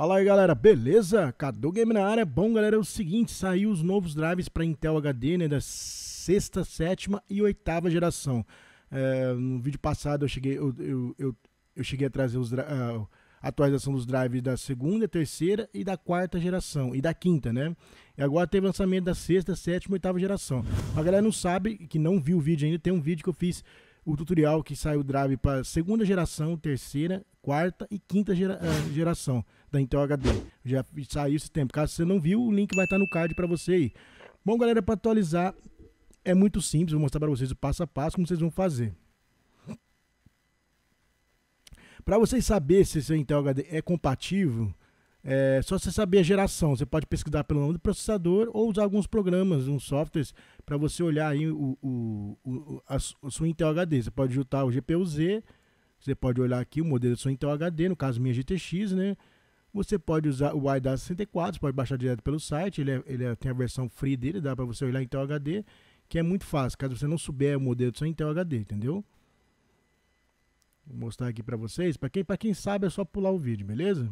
Fala aí galera, beleza? Cadu Game na área. Bom galera, é o seguinte, saiu os novos drives para Intel HD, né, da sexta, sétima e oitava geração. É, no vídeo passado eu cheguei, eu, eu, eu, eu cheguei a trazer os, a atualização dos drives da segunda, terceira e da quarta geração, e da quinta, né? E agora teve lançamento da sexta, sétima e oitava geração. A galera não sabe, que não viu o vídeo ainda, tem um vídeo que eu fiz o tutorial que sai o Drive para segunda geração, terceira, quarta e quinta gera, eh, geração da Intel HD. Já saiu esse tempo. Caso você não viu, o link vai estar tá no card para você aí. Bom, galera, para atualizar é muito simples. Vou mostrar para vocês o passo a passo como vocês vão fazer. Para vocês saber se seu Intel HD é compatível, é, só você saber a geração, você pode pesquisar pelo nome do processador ou usar alguns programas, uns softwares, para você olhar aí o, o, o a, a, sua Intel HD. Você pode juntar o GPU-Z, você pode olhar aqui o modelo da sua Intel HD, no caso minha GTX, né? Você pode usar o ida 64, pode baixar direto pelo site, ele, é, ele é, tem a versão free dele, dá para você olhar Intel HD, que é muito fácil, caso você não souber o modelo da sua Intel HD, entendeu? Vou mostrar aqui para vocês, para quem, quem sabe é só pular o vídeo, beleza?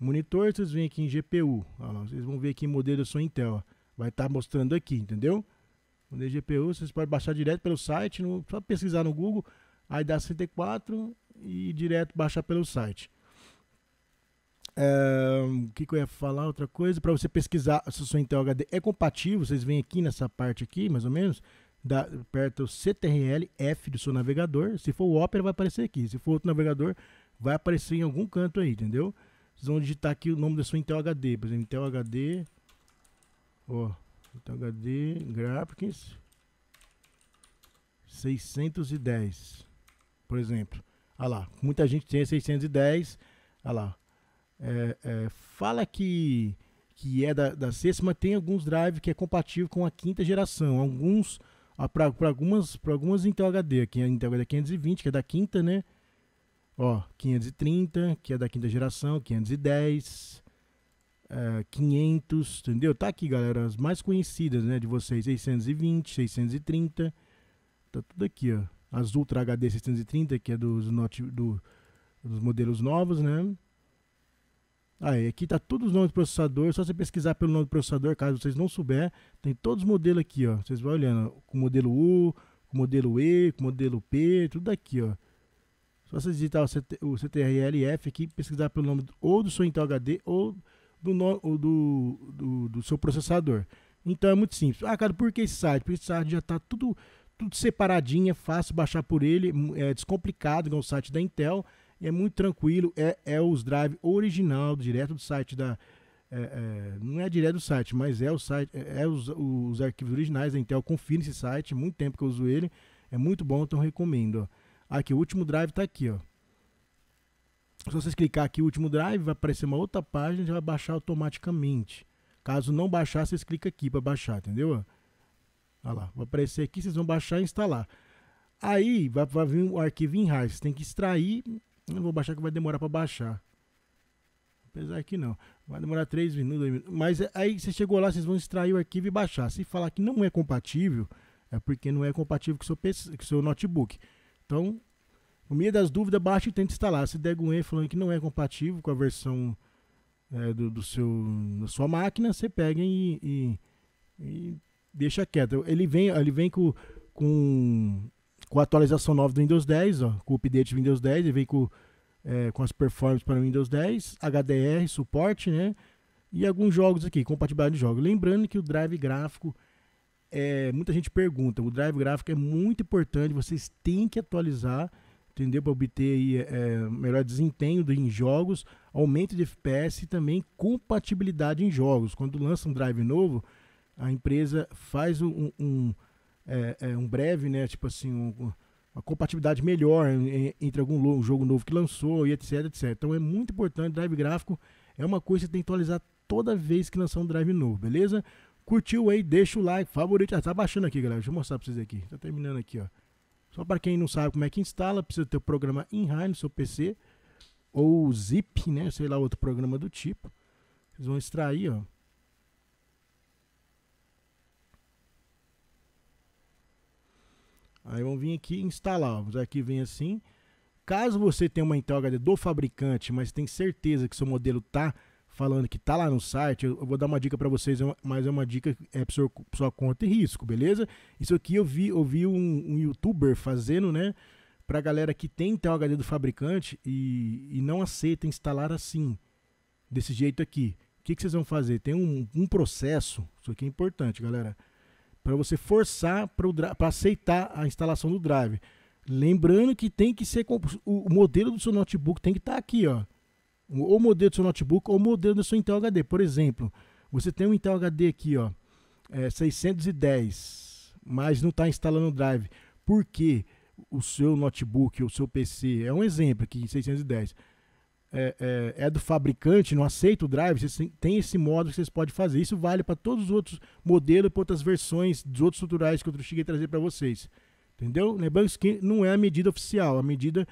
Monitor, vocês vêm aqui em GPU. vocês vão ver aqui em modelo eu sou Intel. Ó. Vai estar tá mostrando aqui, entendeu? Modelo GPU, vocês podem baixar direto pelo site, no, só pesquisar no Google, aí dá 64 e direto baixar pelo site. O que, que, eu ia falar? Outra coisa, para você pesquisar se o seu Intel HD é compatível, vocês vêm aqui nessa parte aqui, mais ou menos, da, aperta o CTRL F do seu navegador. Se for o Opera, vai aparecer aqui. Se for outro navegador, vai aparecer em algum canto aí, entendeu? Vocês vão digitar aqui o nome da sua Intel HD. Por exemplo, Intel HD. Ó. Intel HD Graphics 610. Por exemplo. Olha ah lá. Muita gente tem 610. Olha ah lá. É, é, fala que, que é da, da sexta, mas tem alguns drives que é compatível com a quinta geração. Alguns. Ah, para algumas, algumas Intel HD, aqui a Intel HD 520, que é da quinta, né? Ó, 530, que é da quinta geração, 510, é, 500, entendeu? Tá aqui, galera, as mais conhecidas, né, de vocês, 620, 630, tá tudo aqui, ó. As Ultra HD 630, que é dos, Note, do, dos modelos novos, né? Aí, aqui tá todos os nomes do processador, só você pesquisar pelo nome do processador, caso vocês não souber, tem todos os modelos aqui, ó. Vocês vão olhando, com modelo U, com modelo E, com modelo P, tudo aqui, ó. Se você digitar o, CT, o CTRLF aqui, pesquisar pelo nome ou do seu Intel HD ou do, no, ou do, do, do, seu processador. Então é muito simples. Ah, cara, por que esse site? Porque esse site já está tudo, tudo separadinho, é fácil baixar por ele, é descomplicado, igual o site da Intel, é muito tranquilo, é, é os drive original, direto do site da, é, é, não é direto do site, mas é o site, é, é os, os, arquivos originais da Intel. Confira esse site, muito tempo que eu uso ele, é muito bom, então recomendo. Ó. Aqui, o último drive está aqui, ó. Se vocês clicar aqui, último drive, vai aparecer uma outra página e vai baixar automaticamente. Caso não baixar, vocês clicam aqui para baixar, entendeu? Olha lá, vai aparecer aqui, vocês vão baixar e instalar. Aí vai, vai vir o um arquivo em RAR, vocês tem que extrair. Não vou baixar que vai demorar para baixar. Apesar que não, vai demorar 3 minutos, minutos, Mas aí você chegou lá, vocês vão extrair o arquivo e baixar. Se falar que não é compatível, é porque não é compatível com o seu, seu notebook. Então, no meio das dúvidas, baixa e tenta instalar. Se der Gwen falando que não é compatível com a versão é, do, do, seu, da sua máquina, você pega e, e, e, deixa quieto. Ele vem, ele vem com, com, com a atualização nova do Windows 10, ó, com o update do Windows 10, ele vem com, é, com as performances para o Windows 10, HDR, suporte, né? E alguns jogos aqui, compatibilidade de jogos. Lembrando que o drive gráfico é, muita gente pergunta, o drive gráfico é muito importante, vocês têm que atualizar, entendeu? Para obter aí, é, é melhor desempenho em jogos, aumento de FPS e também compatibilidade em jogos. Quando lança um drive novo, a empresa faz um, um, é, é, um breve, né? Tipo assim, um, uma compatibilidade melhor entre algum jogo novo que lançou e etc, etc. Então é muito importante, drive gráfico é uma coisa que você tem que atualizar toda vez que lançar um drive novo, beleza? Curtiu aí, deixa o like, favorito. Ah, tá baixando aqui, galera. Deixa eu mostrar pra vocês aqui. Tá terminando aqui, ó. Só para quem não sabe como é que instala, precisa ter o programa InRAI no seu PC. Ou Zip, né? Sei lá, outro programa do tipo. Vocês vão extrair, ó. Aí vão vir aqui e instalar. Ó. Aqui vem assim. Caso você tenha uma Intel HD do fabricante, mas tem certeza que seu modelo tá falando que tá lá no site, eu, vou dar uma dica para vocês, é mas é uma dica é para sua, sua conta e risco, beleza? Isso aqui eu vi, eu vi um, um youtuber fazendo, né? Pra galera que tem tal HD do fabricante e, e não aceita instalar assim, desse jeito aqui. O que, que vocês vão fazer? Tem um, um processo, isso aqui é importante, galera, para você forçar para aceitar a instalação do drive. Lembrando que tem que ser o modelo do seu notebook tem que estar tá aqui, ó ou o modelo do seu notebook ou o modelo do seu Intel HD. Por exemplo, você tem um Intel HD aqui, ó, é 610, mas não está instalando o drive. Por quê? o seu notebook, o seu PC, é um exemplo aqui, 610, é, é, é, do fabricante, não aceita o drive, você tem esse modo que vocês podem fazer. Isso vale para todos os outros modelos, para outras versões dos outros tutoriais que eu cheguei a trazer para vocês. Entendeu? Lembrando que não é a medida oficial, a medida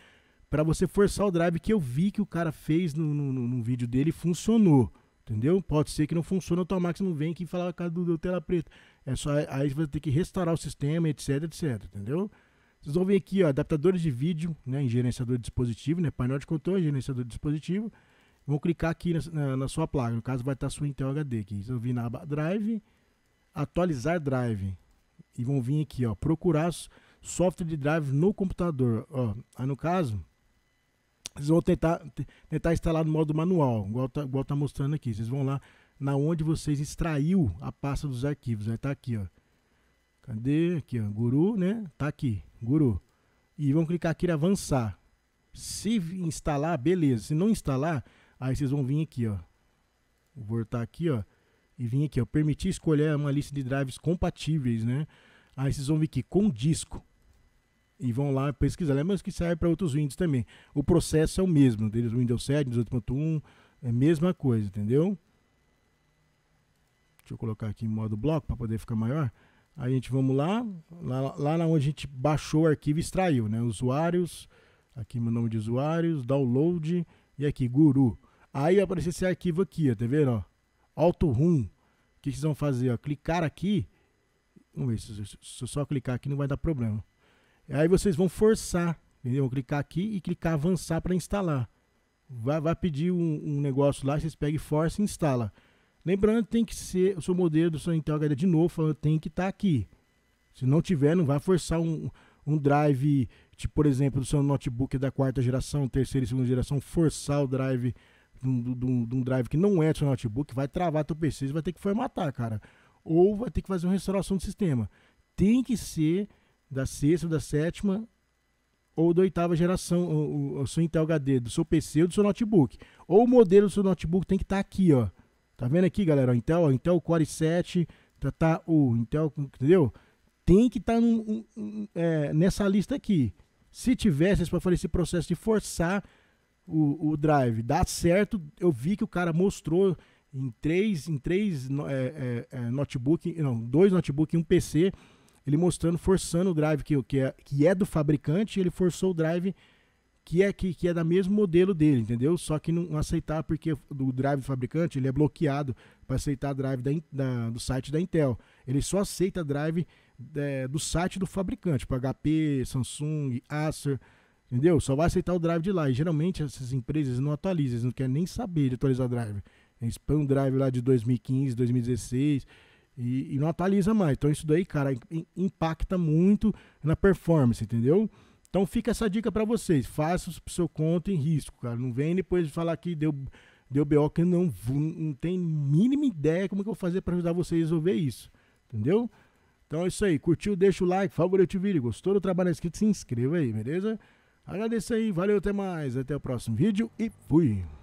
para você forçar o drive que eu vi que o cara fez no, no, no vídeo dele funcionou. Entendeu? Pode ser que não funcione, o Tomax não vem aqui e fala, ah, cara, do, do tela preta. É só, aí você vai ter que restaurar o sistema, etc, etc, entendeu? Vocês vão ver aqui, ó, adaptadores de vídeo, né, em gerenciador de dispositivo, né, painel de controle, gerenciador de dispositivo. Vão clicar aqui na, na, na sua placa, no caso vai estar sua Intel HD aqui. Vocês vão vir na aba Drive, atualizar Drive. E vão vir aqui, ó, procurar software de drive no computador, ó. Aí no caso, vocês vão tentar, tentar instalar no modo manual, igual tá, igual tá mostrando aqui. Vocês vão lá na onde vocês extraiu a pasta dos arquivos. Está né? tá aqui, ó. Cadê? Aqui, ó. Guru, né? Tá aqui, Guru. E vão clicar aqui em avançar. Se instalar, beleza. Se não instalar, aí vocês vão vir aqui, ó. Vou voltar aqui, ó. E vir aqui, ó. Permitir escolher uma lista de drives compatíveis, né? Aí vocês vão vir aqui com disco e vão lá pesquisar. Mas que serve para outros Windows também. O processo é o mesmo, deles Windows 7, 18.1, é a mesma coisa, entendeu? Deixa eu colocar aqui em modo bloco para poder ficar maior. Aí a gente vamos lá, lá, lá onde a gente baixou o arquivo e extraiu, né? Usuários, aqui meu nome de usuários, download e aqui guru. Aí aparece esse arquivo aqui, ó, tá vendo? Ó? Auto room. O que vocês vão fazer? Ó? Clicar aqui. Vamos ver se, se só clicar aqui não vai dar problema. Aí vocês vão forçar, entendeu? Clicar aqui e clicar avançar para instalar. Vai, vai pedir um, um, negócio lá, vocês pegam força e instala. Lembrando, tem que ser o seu modelo do seu Intel HD de novo, falando, tem que estar tá aqui. Se não tiver, não vai forçar um, um drive, tipo, por exemplo, do seu notebook da quarta geração, terceira e segunda geração, forçar o drive de um, drive que não é do seu notebook, vai travar teu PC, você vai ter que formatar, cara. Ou vai ter que fazer uma restauração do sistema. Tem que ser da sexta, da sétima ou da oitava geração, o, o, seu Intel HD, do seu PC ou do seu notebook. Ou o modelo do seu notebook tem que estar tá aqui, ó. Tá vendo aqui, galera? Intel, ó, Intel Core 7, tá, tá o Intel, entendeu? Tem que estar tá um, é, nessa lista aqui. Se tivesse, para fazer esse processo de forçar o, o drive, dá certo. Eu vi que o cara mostrou em três, em três é, é, é, notebook, não, dois notebook e um PC ele mostrando, forçando o drive que, que, é, que é do fabricante, ele forçou o drive que é que, que é da mesmo modelo dele, entendeu? Só que não aceitar porque o drive do fabricante ele é bloqueado para aceitar drive da, da, do site da Intel. Ele só aceita drive é, do site do fabricante, para tipo HP, Samsung, Acer, entendeu? Só vai aceitar o drive de lá. E geralmente essas empresas não atualizam, eles não querem nem saber de atualizar drive. Eles põem um drive lá de 2015, 2016 e, e, não atualiza mais. Então isso daí, cara, impacta muito na performance, entendeu? Então fica essa dica para vocês. Faça o seu conta em risco, cara. Não vem depois de falar que deu deu BO que não não tem mínima ideia como que eu vou fazer para ajudar vocês a resolver isso, entendeu? Então é isso aí. Curtiu, deixa o like, favorito o vídeo. Gostou do trabalho inscrito? Se inscreva aí, beleza? Agradeço aí, valeu, até mais. Até o próximo vídeo e fui!